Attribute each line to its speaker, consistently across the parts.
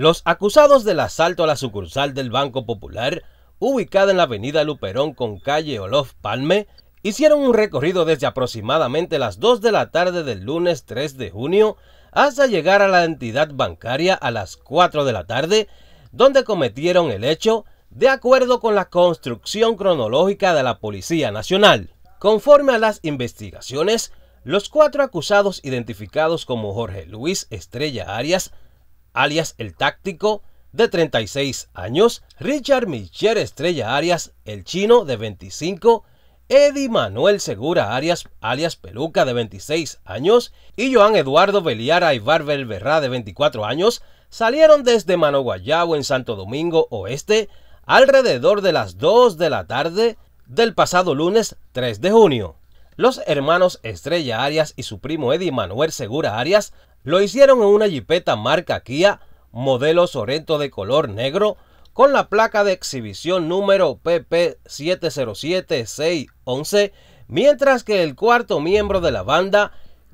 Speaker 1: Los acusados del asalto a la sucursal del Banco Popular, ubicada en la avenida Luperón con calle Olof Palme, hicieron un recorrido desde aproximadamente las 2 de la tarde del lunes 3 de junio hasta llegar a la entidad bancaria a las 4 de la tarde, donde cometieron el hecho de acuerdo con la construcción cronológica de la Policía Nacional. Conforme a las investigaciones, los cuatro acusados identificados como Jorge Luis Estrella Arias, alias el táctico, de 36 años, Richard Michel Estrella Arias, el chino, de 25, Eddie Manuel Segura Arias, alias Peluca, de 26 años, y Joan Eduardo Beliara Barbel Berrá, de 24 años, salieron desde Manoguayabo, en Santo Domingo Oeste, alrededor de las 2 de la tarde del pasado lunes 3 de junio. Los hermanos Estrella Arias y su primo Eddie Manuel Segura Arias lo hicieron en una jipeta marca Kia, modelo Sorento de color negro, con la placa de exhibición número PP707611, mientras que el cuarto miembro de la banda,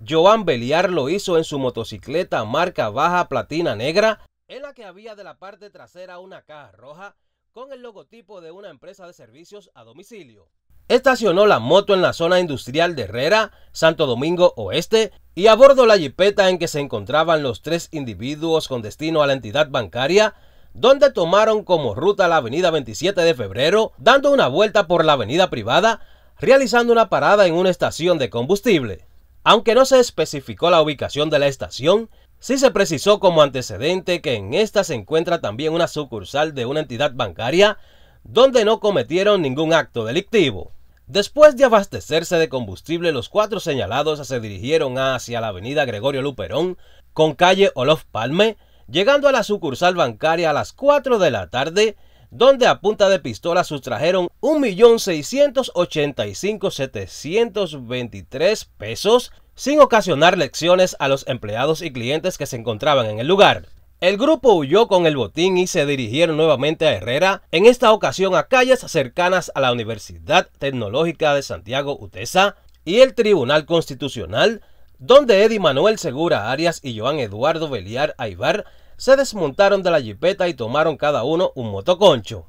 Speaker 1: Joan Beliar, lo hizo en su motocicleta marca baja platina negra, en la que había de la parte trasera una caja roja con el logotipo de una empresa de servicios a domicilio. Estacionó la moto en la zona industrial de Herrera, Santo Domingo Oeste, y abordó la jipeta en que se encontraban los tres individuos con destino a la entidad bancaria, donde tomaron como ruta la avenida 27 de febrero, dando una vuelta por la avenida privada, realizando una parada en una estación de combustible. Aunque no se especificó la ubicación de la estación, sí se precisó como antecedente que en esta se encuentra también una sucursal de una entidad bancaria, donde no cometieron ningún acto delictivo. Después de abastecerse de combustible, los cuatro señalados se dirigieron hacia la avenida Gregorio Luperón, con calle Olof Palme, llegando a la sucursal bancaria a las 4 de la tarde, donde a punta de pistola sustrajeron 1.685.723 pesos, sin ocasionar lecciones a los empleados y clientes que se encontraban en el lugar. El grupo huyó con el botín y se dirigieron nuevamente a Herrera, en esta ocasión a calles cercanas a la Universidad Tecnológica de Santiago UTESA y el Tribunal Constitucional, donde Eddie Manuel Segura Arias y Joan Eduardo Beliar Aibar se desmontaron de la jipeta y tomaron cada uno un motoconcho.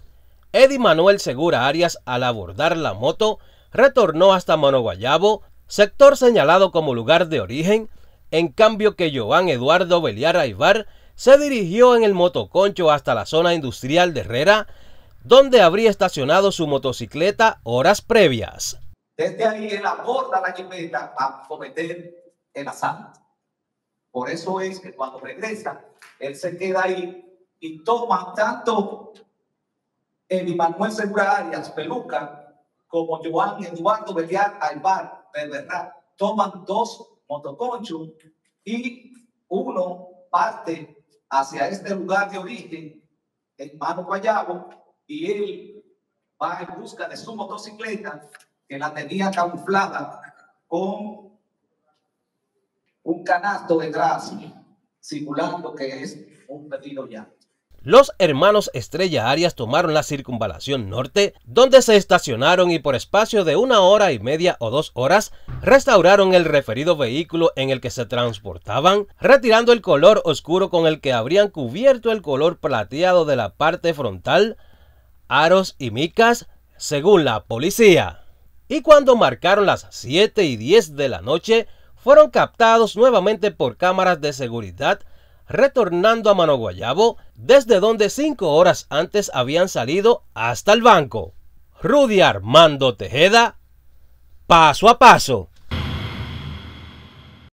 Speaker 1: Eddie Manuel Segura Arias, al abordar la moto, retornó hasta Monoguayabo, sector señalado como lugar de origen, en cambio que Joan Eduardo Beliar Aibar se dirigió en el motoconcho hasta la zona industrial de Herrera, donde habría estacionado su motocicleta horas previas.
Speaker 2: Desde ahí él aborda la jipeta a cometer el asalto. Por eso es que cuando regresa, él se queda ahí y toma tanto el Manuel Segura Arias, Peluca, como Joan Eduardo Beliar Alvar, de verdad, toman dos motoconchos y uno parte hacia este lugar de origen, hermano Mano Guayabo, y él va en busca de su motocicleta, que la tenía camuflada con un canasto de grasa, simulando que es un pedido ya.
Speaker 1: Los hermanos Estrella Arias tomaron la circunvalación norte, donde se estacionaron y por espacio de una hora y media o dos horas restauraron el referido vehículo en el que se transportaban, retirando el color oscuro con el que habrían cubierto el color plateado de la parte frontal, aros y micas, según la policía. Y cuando marcaron las 7 y 10 de la noche, fueron captados nuevamente por cámaras de seguridad retornando a Manoguayabo, desde donde cinco horas antes habían salido hasta el banco. Rudy Armando Tejeda, paso a paso.